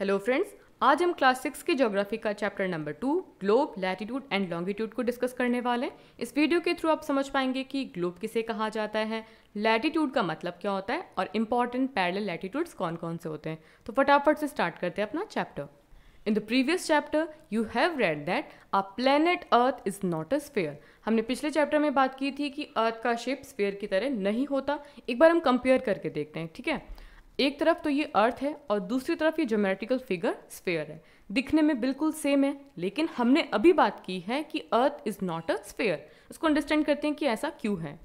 Hello friends आज हम class six की ज्योग्राफी का chapter number two globe latitude and longitude को डिस्कस करने वाले हैं इस वीडियो के थ्रू आप समझ पाएंगे कि ग्लोब किसे कहा जाता है लैटिट्यूड का मतलब क्या होता है और इम्पॉर्टेंट पैरल लैटिट्यूड्स कौन कौन से होते हैं तो फटाफट से स्टार्ट करते हैं अपना chapter in the previous chapter you have read that a planet Earth is not a sphere हमने पिछले चैप्टर में बात की थी कि अर्थ का शेप स्फेयर की तरह नहीं होता एक बार हम कंपेयर करके देखते हैं ठीक है एक तरफ तो ये अर्थ है और दूसरी तरफ ये जोमेट्रिकल फिगर स्फेयर है दिखने में बिल्कुल सेम है लेकिन हमने अभी बात की है कि Earth is not a sphere उसको अंडरस्टैंड करते हैं कि ऐसा क्यों है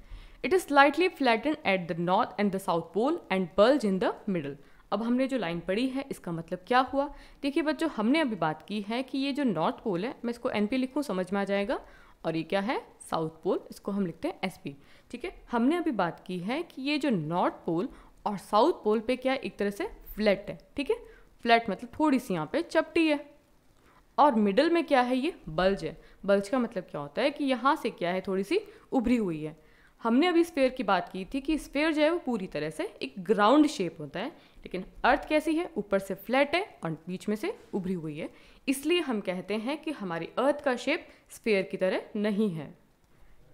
it is slightly flatten at the north and the south pole and bulge in the middle अब हमने जो लाइन पढ़ी है इसका मतलब क्या हुआ देखिए बच्चों हमने अभी बात की है कि ये जो नॉर्थ पोल है मैं इसको एन पी लिखूँ समझ में आ जाएगा और ये क्या है साउथ पोल इसको हम लिखते हैं एस पी ठीक है हमने अभी बात की है कि ये जो नॉर्थ पोल और साउथ पोल पे क्या है एक तरह से फ्लैट है ठीक है फ्लैट मतलब थोड़ी सी यहाँ पे चपटी है और मिडल में क्या है ये बल्ज है बल्ज का मतलब क्या होता है कि यहाँ से क्या है थोड़ी सी उभरी हुई है हमने अभी स्पेयर की बात की थी कि स्पेयर जो है वो पूरी तरह से एक ग्राउंड शेप होता है लेकिन अर्थ कैसी है ऊपर से फ्लैट है और बीच में से उभरी हुई है इसलिए हम कहते हैं कि हमारी अर्थ का शेप स्पेयर की तरह नहीं है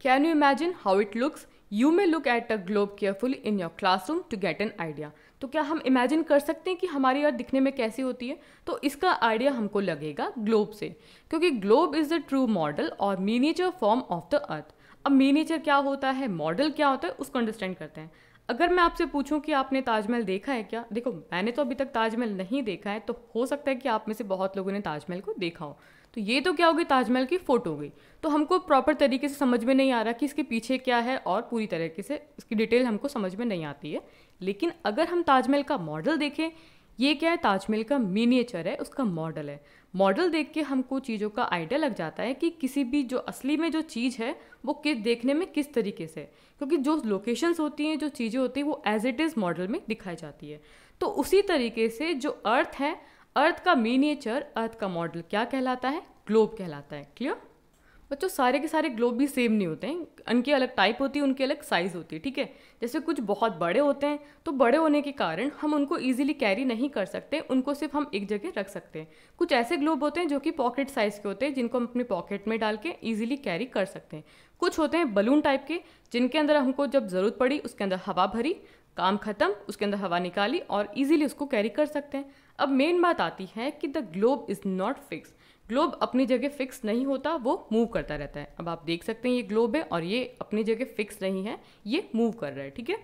can you imagine how it looks you may look at a globe careful in your classroom to get an idea तो क्या हम इमेजिन कर सकते हैं कि हमारी अर्थ दिखने में कैसी होती है तो इसका आइडिया हमको लगेगा ग्लोब से क्योंकि globe is the true model और miniature form of the Earth अब मीनीचर क्या होता है मॉडल क्या होता है उसको अंडरस्टैंड करते हैं अगर मैं आपसे पूछूं कि आपने ताजमहल देखा है क्या देखो मैंने तो अभी तक ताजमहल नहीं देखा है तो हो सकता है कि आप में से बहुत लोगों ने ताजमहल को देखा हो तो ये तो क्या होगी ताजमहल की फ़ोटो गई तो हमको प्रॉपर तरीके से समझ में नहीं आ रहा कि इसके पीछे क्या है और पूरी तरीके से इसकी डिटेल हमको समझ में नहीं आती है लेकिन अगर हम ताजमहल का मॉडल देखें ये क्या है ताजमहल का मीनिएचर है उसका मॉडल है मॉडल देख के हमको चीज़ों का आइडिया लग जाता है कि किसी भी जो असली में जो चीज़ है वो किस देखने में किस तरीके से क्योंकि जो लोकेशंस होती हैं जो चीज़ें होती हैं वो एज इट इज़ मॉडल में दिखाई जाती है तो उसी तरीके से जो अर्थ है अर्थ का मीनिएचर अर्थ का मॉडल क्या कहलाता है ग्लोब कहलाता है क्लियर बच्चों सारे के सारे ग्लोब भी सेम नहीं होते हैं उनकी अलग टाइप होती है उनकी अलग साइज़ होती है ठीक है जैसे कुछ बहुत बड़े होते हैं तो बड़े होने के कारण हम उनको इजीली कैरी नहीं कर सकते उनको सिर्फ हम एक जगह रख सकते हैं कुछ ऐसे ग्लोब होते हैं जो कि पॉकेट साइज़ के होते हैं जिनको हम अपने पॉकेट में डाल के ईजिली कैरी कर सकते हैं कुछ होते हैं बलून टाइप के जिनके अंदर हमको जब ज़रूरत पड़ी उसके अंदर हवा भरी काम ख़त्म उसके अंदर हवा निकाली और ईजिली उसको कैरी कर सकते हैं अब मेन बात आती है कि the globe is not fix globe अपनी जगह फिक्स नहीं होता वो मूव करता रहता है अब आप देख सकते हैं ये ग्लोब है और ये अपनी जगह फिक्स नहीं है ये मूव कर रहा है ठीक है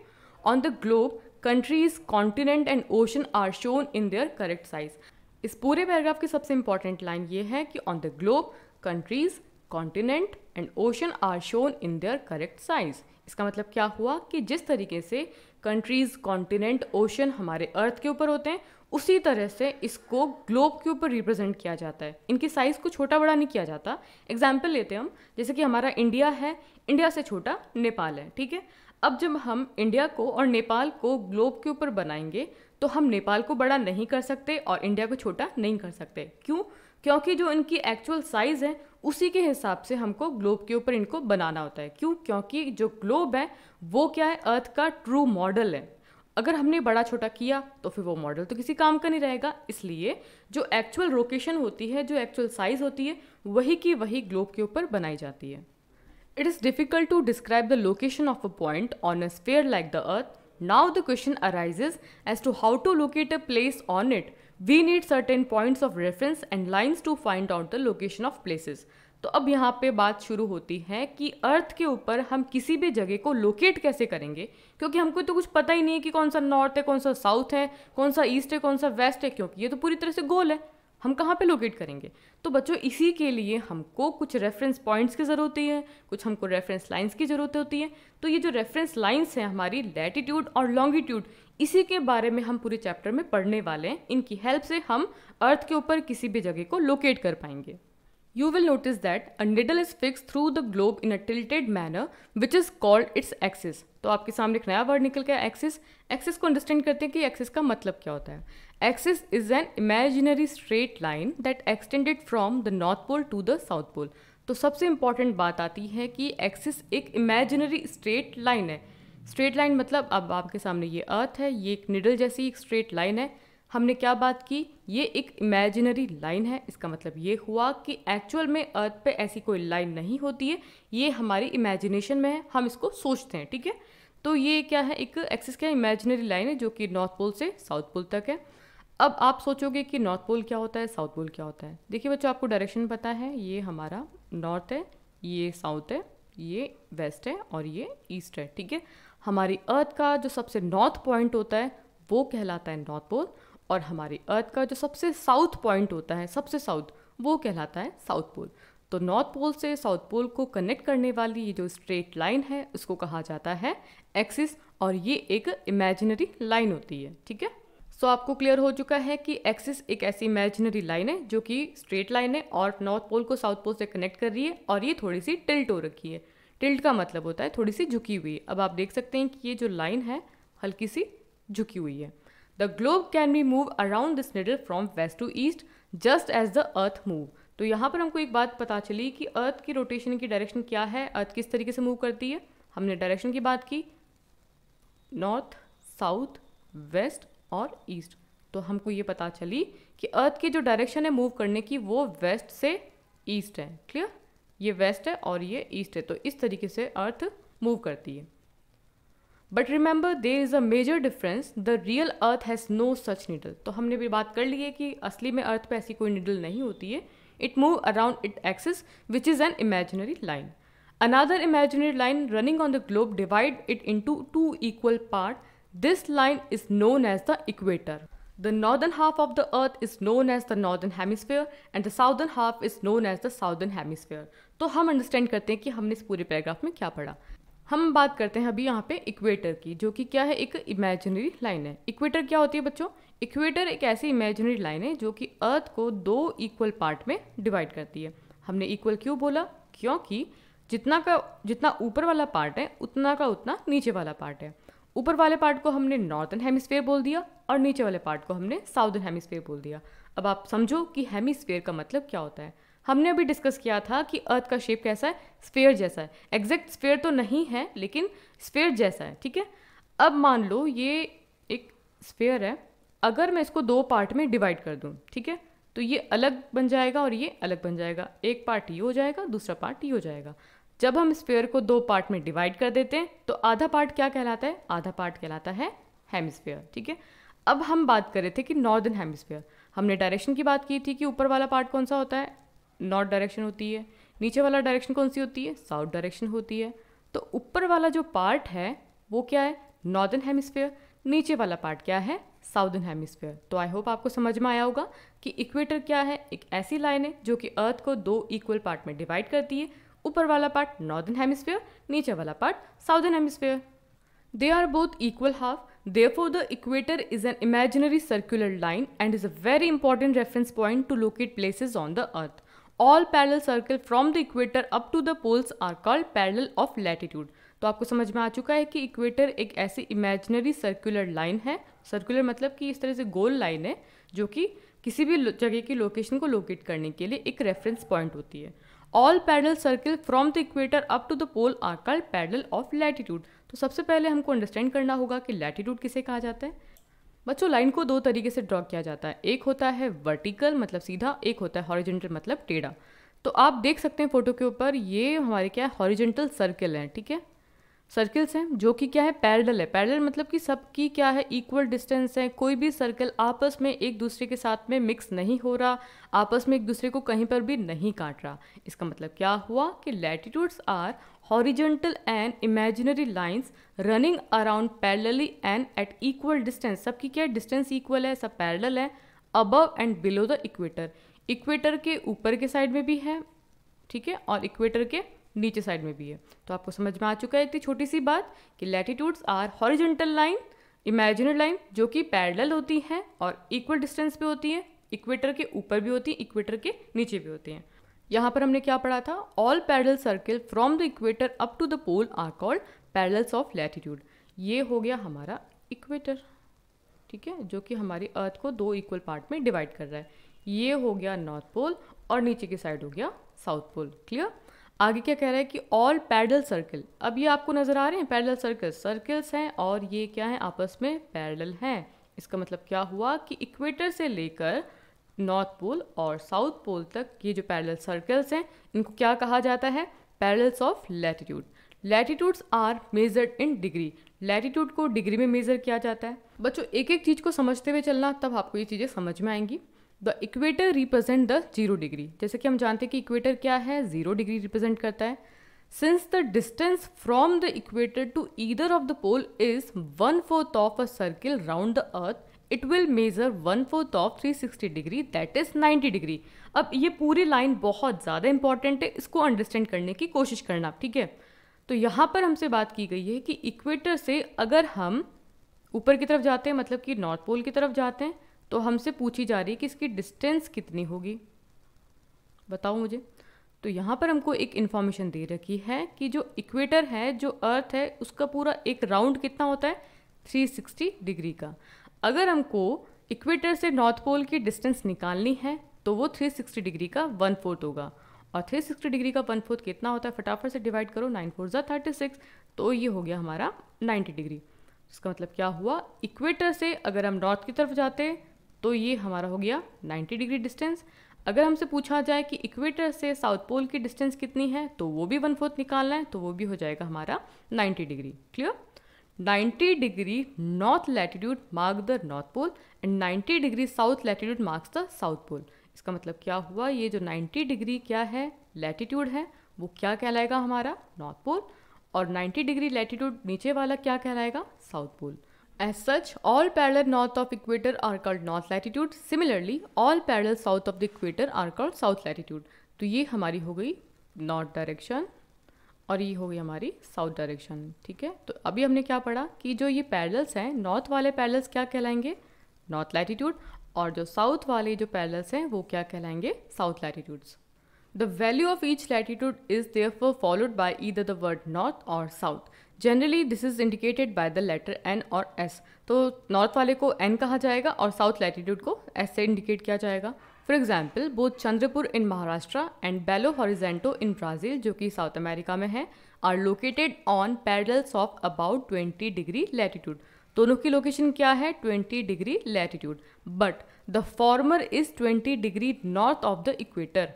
on the globe countries continent and ocean are shown in their correct size इस पूरे पैराग्राफ की सबसे इंपॉर्टेंट लाइन ये है कि on the globe countries continent and ocean are shown in their correct size इसका मतलब क्या हुआ कि जिस तरीके से कंट्रीज कॉन्टिनेंट ओशन हमारे अर्थ के ऊपर होते हैं उसी तरह से इसको ग्लोब के ऊपर रिप्रेजेंट किया जाता है इनकी साइज़ को छोटा बड़ा नहीं किया जाता एग्जाम्पल लेते हैं हम जैसे कि हमारा इंडिया है इंडिया से छोटा नेपाल है ठीक है अब जब हम इंडिया को और नेपाल को ग्लोब के ऊपर बनाएंगे तो हम नेपाल को बड़ा नहीं कर सकते और इंडिया को छोटा नहीं कर सकते क्यों क्योंकि जो इनकी एक्चुअल साइज़ है उसी के हिसाब से हमको ग्लोब के ऊपर इनको बनाना होता है क्यों क्योंकि जो ग्लोब है वो क्या है अर्थ का ट्रू मॉडल है अगर हमने बड़ा छोटा किया तो फिर वो मॉडल तो किसी काम का नहीं रहेगा इसलिए जो एक्चुअल लोकेशन होती है जो एक्चुअल साइज होती है वही की वही ग्लोब के ऊपर बनाई जाती है it is difficult to describe the location of a point on a sphere like the Earth now the question arises as to how to locate a place on it we need certain points of reference and lines to find out the location of places तो अब यहाँ पे बात शुरू होती है कि अर्थ के ऊपर हम किसी भी जगह को लोकेट कैसे करेंगे क्योंकि हमको तो कुछ पता ही नहीं है कि कौन सा नॉर्थ है कौन सा साउथ है कौन सा ईस्ट है कौन सा वेस्ट है क्योंकि ये तो पूरी तरह से गोल है हम कहाँ पे लोकेट करेंगे तो बच्चों इसी के लिए हमको कुछ रेफरेंस पॉइंट्स की ज़रूरत होती है कुछ हमको रेफरेंस लाइंस की ज़रूरत होती है तो ये जो रेफरेंस लाइंस हैं हमारी लैटिट्यूड और लॉन्गिट्यूड इसी के बारे में हम पूरे चैप्टर में पढ़ने वाले हैं इनकी हेल्प से हम अर्थ के ऊपर किसी भी जगह को लोकेट कर पाएंगे you will notice that a needle is fix through the globe in a tilted manner which is called its axis तो आपके सामने एक नया वर्ड निकल गया एक्सिस एक्सिस को अंडरस्टैंड करते हैं कि एक्सिस का मतलब क्या होता है axis is an imaginary straight line that extended from the north pole to the south pole तो सबसे इंपॉर्टेंट बात आती है कि एक्सिस एक इमेजिनरी स्ट्रेट लाइन है स्ट्रेट लाइन मतलब अब आपके सामने ये अर्थ है ये एक निडल जैसी एक स्ट्रेट लाइन है हमने क्या बात की ये एक इमेजिनरी लाइन है इसका मतलब ये हुआ कि एक्चुअल में अर्थ पे ऐसी कोई लाइन नहीं होती है ये हमारी इमेजिनेशन में है हम इसको सोचते हैं ठीक है तो ये क्या है एक एक्सिस क्या इमेजिनरी लाइन है जो कि नॉर्थ पोल से साउथ पोल तक है अब आप सोचोगे कि नॉर्थ पोल क्या होता है साउथ पोल क्या होता है देखिए बच्चों आपको डायरेक्शन पता है ये हमारा नॉर्थ है ये साउथ है ये वेस्ट है और ये ईस्ट है ठीक है हमारी अर्थ का जो सबसे नॉर्थ पॉइंट होता है वो कहलाता है नॉर्थ पोल और हमारी अर्थ का जो सबसे साउथ पॉइंट होता है सबसे साउथ वो कहलाता है साउथ पोल तो नॉर्थ पोल से साउथ पोल को कनेक्ट करने वाली ये जो स्ट्रेट लाइन है उसको कहा जाता है एक्सिस और ये एक इमेजिनरी लाइन होती है ठीक है सो so, आपको क्लियर हो चुका है कि एक्सिस एक ऐसी इमेजिनरी लाइन है जो कि स्ट्रेट लाइन है और नॉर्थ पोल को साउथ पोल से कनेक्ट कर रही है और ये थोड़ी सी टिल्ट हो रखी है टिल्ट का मतलब होता है थोड़ी सी झुकी हुई अब आप देख सकते हैं कि ये जो लाइन है हल्की सी झुकी हुई है the globe can be move around this needle from west to east just as the earth move तो यहाँ पर हमको एक बात पता चली कि अर्थ की रोटेशन की डायरेक्शन क्या है अर्थ किस तरीके से मूव करती है हमने डायरेक्शन की बात की नॉर्थ साउथ वेस्ट और ईस्ट तो हमको ये पता चली कि अर्थ की जो डायरेक्शन है मूव करने की वो वेस्ट से ईस्ट है क्लियर ये वेस्ट है और ये ईस्ट है तो इस तरीके से अर्थ मूव करती है but remember there is a major difference the real earth has no such needle तो हमने भी बात कर ली है कि असली में अर्थ पर ऐसी कोई नीडल नहीं होती है it move around it axis which is an imaginary line another imaginary line running on the globe divide it into two equal part this line is known as the equator the northern half of the earth is known as the northern hemisphere and the southern half is known as the southern hemisphere तो हम understand करते हैं कि हमने इस पूरे paragraph में क्या पढ़ा हम बात करते हैं अभी यहाँ पे इक्वेटर की जो कि क्या है एक इमेजिनरी लाइन है इक्वेटर क्या होती है बच्चों इक्वेटर एक ऐसी इमेजिनरी लाइन है जो कि अर्थ को दो इक्वल पार्ट में डिवाइड करती है हमने इक्वल क्यों बोला क्योंकि जितना का जितना ऊपर वाला पार्ट है उतना का उतना नीचे वाला पार्ट है ऊपर वाले पार्ट को हमने नॉर्थन हेमिस्फेयर बोल दिया और नीचे वाले पार्ट को हमने साउदर्न हेमिस्फेयर बोल दिया अब आप समझो कि हेमिस्फेयर का मतलब क्या होता है हमने अभी डिस्कस किया था कि अर्थ का शेप कैसा है स्पेयर जैसा है एग्जैक्ट स्पेयर तो नहीं है लेकिन स्पेयर जैसा है ठीक है अब मान लो ये एक स्पेयर है अगर मैं इसको दो पार्ट में डिवाइड कर दूँ ठीक है तो ये अलग बन जाएगा और ये अलग बन जाएगा एक पार्ट ये हो जाएगा दूसरा पार्ट ये हो जाएगा जब हम स्पेयर को दो पार्ट में डिवाइड कर देते हैं तो आधा पार्ट क्या कहलाता है आधा पार्ट कहलाता है हेमिस्फेयर ठीक है अब हम बात कर रहे थे कि नॉर्दर्न हेमिस्फेयर हमने डायरेक्शन की बात की थी कि ऊपर वाला पार्ट कौन सा होता है नॉर्थ डायरेक्शन होती है नीचे वाला डायरेक्शन कौन सी होती है साउथ डायरेक्शन होती है तो ऊपर वाला जो पार्ट है वो क्या है नॉर्दर्न हेमिस्फेयर नीचे वाला पार्ट क्या है साउदर्न हेमिस्फेयर तो आई होप आपको समझ में आया होगा कि इक्वेटर क्या है एक ऐसी लाइन है जो कि अर्थ को दो इक्वल पार्ट में डिवाइड करती है ऊपर वाला पार्ट नॉर्दर्न हेमिस्फेयर नीचे वाला part southern hemisphere they are both equal half therefore the equator is an imaginary circular line and is a very important reference point to locate places on the earth all parallel circle from the equator up to the poles are called parallel of latitude तो आपको समझ में आ चुका है कि equator एक ऐसी imaginary circular line है सर्कुलर मतलब कि इस तरह से गोल लाइन है जो कि किसी भी जगह की लोकेशन को लोकेट करने के लिए एक रेफरेंस पॉइंट होती है all parallel circle from the equator up to the pole are called parallel of latitude तो सबसे पहले हमको अंडरस्टैंड करना होगा कि लैटिट्यूड किसे कहा जाता है बच्चों लाइन को दो तरीके से ड्रॉ किया जाता है एक होता है वर्टिकल मतलब सीधा एक होता है हॉरिजेंटल मतलब टेढ़ा तो आप देख सकते हैं फोटो के ऊपर ये हमारे क्या है हॉरिजेंटल सर्किल है ठीक है सर्किल्स हैं जो कि क्या है पैरेलल है पैरेलल मतलब कि सबकी क्या है इक्वल डिस्टेंस है कोई भी सर्कल आपस में एक दूसरे के साथ में मिक्स नहीं हो रहा आपस में एक दूसरे को कहीं पर भी नहीं काट रहा इसका मतलब क्या हुआ कि latitudes are horizontal and imaginary lines running around parallelly and at equal distance सबकी क्या डिस्टेंस इक्वल है सब पैरेलल है above and below the equator equator के ऊपर के साइड में भी है ठीक है और इक्वेटर के नीचे साइड में भी है तो आपको समझ में आ चुका है इतनी छोटी सी बात कि latitudes are horizontal line imaginary line जो कि पैरेलल होती हैं और इक्वल डिस्टेंस पे होती हैं इक्वेटर के ऊपर भी होती हैं इक्वेटर के नीचे भी होती हैं यहाँ पर हमने क्या पढ़ा था all parallel circle from the equator up to the pole are called parallels of latitude ये हो गया हमारा इक्वेटर ठीक है जो कि हमारी अर्थ को दो इक्वल पार्ट में डिवाइड कर रहा है ये हो गया नॉर्थ पोल और नीचे की साइड हो गया साउथ पोल क्लियर आगे क्या कह रहा है कि ऑल पैरल सर्कल अब ये आपको नज़र आ रहे हैं पैरल सर्कल सर्कल्स हैं और ये क्या है आपस में पैरल हैं इसका मतलब क्या हुआ कि इक्वेटर से लेकर नॉर्थ पोल और साउथ पोल तक ये जो पैरेलल सर्कल्स हैं इनको क्या कहा जाता है parallels of latitude latitudes are measured in degree latitude को डिग्री में मेज़र किया जाता है बच्चों एक एक चीज़ को समझते हुए चलना तब आपको ये चीज़ें समझ में आएंगी the equator represent the zero degree जैसे कि हम जानते हैं कि इक्वेटर क्या है जीरो डिग्री रिप्रेजेंट करता है since the distance from the equator to either of the pole is one fourth of a circle round the earth it will measure one fourth of 360 degree that is 90 degree अब ये पूरी line बहुत ज़्यादा important है इसको understand करने की कोशिश करना ठीक है तो यहाँ पर हमसे बात की गई है कि इक्वेटर से अगर हम ऊपर की तरफ जाते हैं मतलब कि नॉर्थ पोल की तरफ जाते हैं तो हमसे पूछी जा रही है कि इसकी डिस्टेंस कितनी होगी बताओ मुझे तो यहाँ पर हमको एक इन्फॉर्मेशन दे रखी है कि जो इक्वेटर है जो अर्थ है उसका पूरा एक राउंड कितना होता है 360 डिग्री का अगर हमको इक्वेटर से नॉर्थ पोल की डिस्टेंस निकालनी है तो वो 360 डिग्री का वन फोर्थ होगा और 360 डिग्री का वन फोर्थ कितना होता है फटाफट से डिवाइड करो नाइन फोर ज़ा थर्टी सिक्स तो ये हो गया हमारा 90 डिग्री इसका मतलब क्या हुआ इक्वेटर से अगर हम नॉर्थ की तरफ जाते तो ये हमारा हो गया 90 डिग्री डिस्टेंस अगर हमसे पूछा जाए कि इक्वेटर से साउथ पोल की डिस्टेंस कितनी है तो वो भी वन फोर्थ निकालना है तो वो भी हो जाएगा हमारा ninety degree clear ninety degree north latitude mark the north pole and ninety degree south latitude marks the south pole इसका मतलब क्या हुआ ये जो नाइन्टी डिग्री क्या है लैटिट्यूड है वो क्या कहलाएगा हमारा नॉर्थ पोल और नाइन्टी डिग्री लैटिट्यूड नीचे वाला क्या कहलाएगा south pole as such all parallel north of equator are called north latitude similarly all parallel south of the equator are called south latitude तो ये हमारी हो गई नॉर्थ डायरेक्शन और ये हो गई हमारी साउथ डायरेक्शन ठीक है तो अभी हमने क्या पढ़ा कि जो ये पैरल्स हैं नॉर्थ वाले पैरल्स क्या कहलाएंगे नॉर्थ लैटिट्यूड और जो साउथ वाले जो पैरल्स हैं वो क्या कहलाएंगे south latitudes the value of each latitude is there followed by either the word north और south generally this is indicated by the letter N और एस तो नॉर्थ वाले को एन कहा जाएगा और साउथ लैटिट्यूड को एस से इंडिकेट किया जाएगा for example both Chandrapur in Maharashtra and Belo Horizonte in Brazil जो कि साउथ अमेरिका में है are located on parallels of about twenty degree latitude दोनों की लोकेशन क्या है twenty degree latitude but the former is twenty degree north of the equator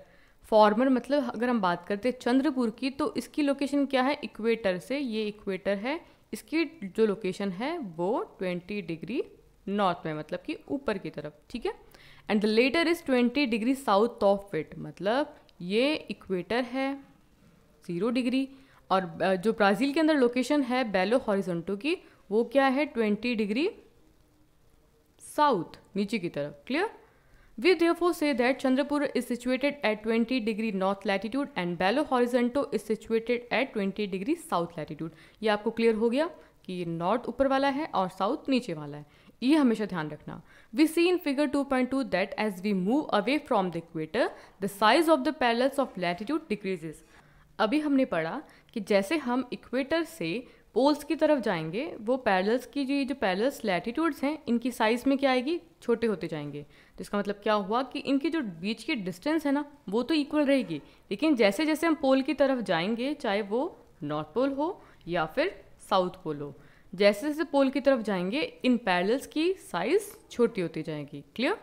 former मतलब अगर हम बात करते हैं चंद्रपुर की तो इसकी लोकेशन क्या है इक्वेटर से ये इक्वेटर है इसकी जो लोकेशन है वो ट्वेंटी डिग्री नॉर्थ में मतलब कि ऊपर की तरफ ठीक है and the latter is twenty degree south of it मतलब ये इक्वेटर है ज़ीरो डिग्री और जो ब्राज़ील के अंदर लोकेशन है बेलो हॉरिजोंटो की वो क्या है ट्वेंटी डिग्री साउथ नीचे की तरफ clear We therefore see that Chandrapur is situated at twenty degree north latitude and Belo Horizonte is situated at twenty degree south latitude. ये आपको क्लियर हो गया कि ये नॉर्थ ऊपर वाला है और साउथ नीचे वाला है ये हमेशा ध्यान रखना in figure two point 2.2 that as we move away from the equator the size of the parallels of latitude decreases अभी हमने पढ़ा कि जैसे हम इक्वेटर से पोल्स की तरफ जाएंगे वो पैरल्स की जो जो पैरल्स लैटिट्यूड्स हैं इनकी साइज़ में क्या आएगी छोटे होते जाएंगे तो इसका मतलब क्या हुआ कि इनकी जो बीच की डिस्टेंस है ना वो तो इक्वल रहेगी लेकिन जैसे जैसे हम पोल की तरफ जाएंगे चाहे वो नॉर्थ पोल हो या फिर साउथ पोल हो जैसे जैसे पोल की तरफ जाएंगे इन पैरल्स की साइज छोटी होती जाएगी clear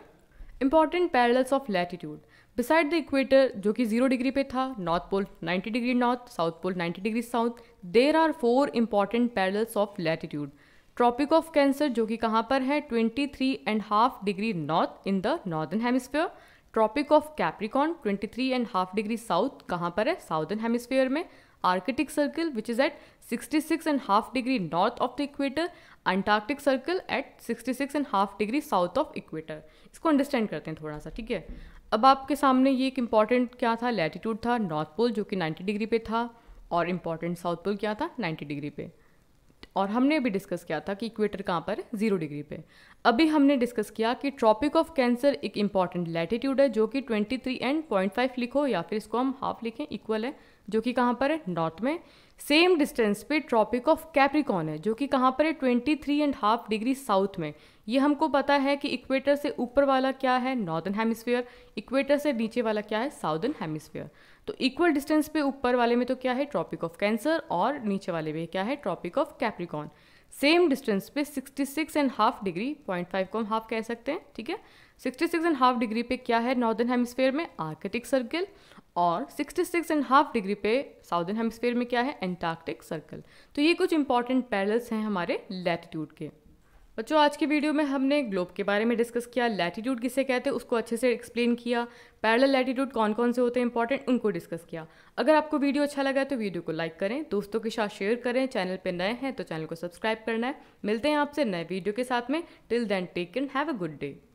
important parallels of latitude beside the equator जो कि जीरो डिग्री पे था north pole 90 degree north south pole 90 degree south there are four important parallels of latitude Tropic of Cancer जो कि कहाँ पर है 23 and half degree north in the northern hemisphere Tropic of Capricorn 23 and half degree south कहाँ पर है southern hemisphere में Arctic Circle which is eight 66 and half degree north of the equator Antarctic Circle at 66 and half degree south of equator इसको understand करते हैं थोड़ा सा ठीक है अब आपके सामने ये एक इम्पॉर्टेंट क्या था लैटिट्यूड था नॉर्थ पोल जो कि 90 डिग्री पे था और इम्पॉर्टेंट साउथ पोल क्या था 90 डिग्री पे और हमने भी डिस्कस किया था कि इक्वेटर कहाँ पर जीरो डिग्री पे अभी हमने डिस्कस किया कि ट्रॉपिक ऑफ कैंसर एक इंपॉर्टेंट लैटिट्यूड है जो कि 23 एंड पॉइंट फाइव लिखो या फिर इसको हम हाफ लिखें इक्वल है जो कि कहाँ पर है नॉर्थ में सेम डिस्टेंस पे ट्रॉपिक ऑफ कैप्रिकॉन है जो कि कहाँ पर है twenty three and half degree south में ये हमको पता है कि इक्वेटर से ऊपर वाला क्या है नॉर्दर्न हेमिसफेयर इक्वेटर से नीचे वाला क्या है साउदर्न हेमिसफेयर तो इक्वल डिस्टेंस पे ऊपर वाले में तो क्या है ट्रॉपिक ऑफ कैंसर और नीचे वाले में क्या है Tropic of Capricorn same distance पे 66 and half degree point five को हम हाफ कह सकते हैं ठीक है 66 एंड हाफ डिग्री पे क्या है नॉर्दर्न हेमिस्फेयर में आर्कटिक सर्कल और 66 एंड हाफ डिग्री पे साउदर्न हेमिस्फेयर में क्या है एंटार्कटिक सर्कल तो ये कुछ इंपॉर्टेंट पैरल्स हैं हमारे लैटिट्यूड के बच्चों आज की वीडियो में हमने ग्लोब के बारे में डिस्कस किया लैटीट्यूड किसे कहते हैं उसको अच्छे से एक्सप्लेन किया पैरल लैटीट्यूड कौन कौन से होते हैं इंपॉर्टेंट उनको डिस्कस किया अगर आपको वीडियो अच्छा लगा तो वीडियो को लाइक करें दोस्तों के साथ शेयर करें चैनल पर नए हैं तो चैनल को सब्सक्राइब करना है मिलते हैं आपसे नए वीडियो के साथ में till then take and have a good day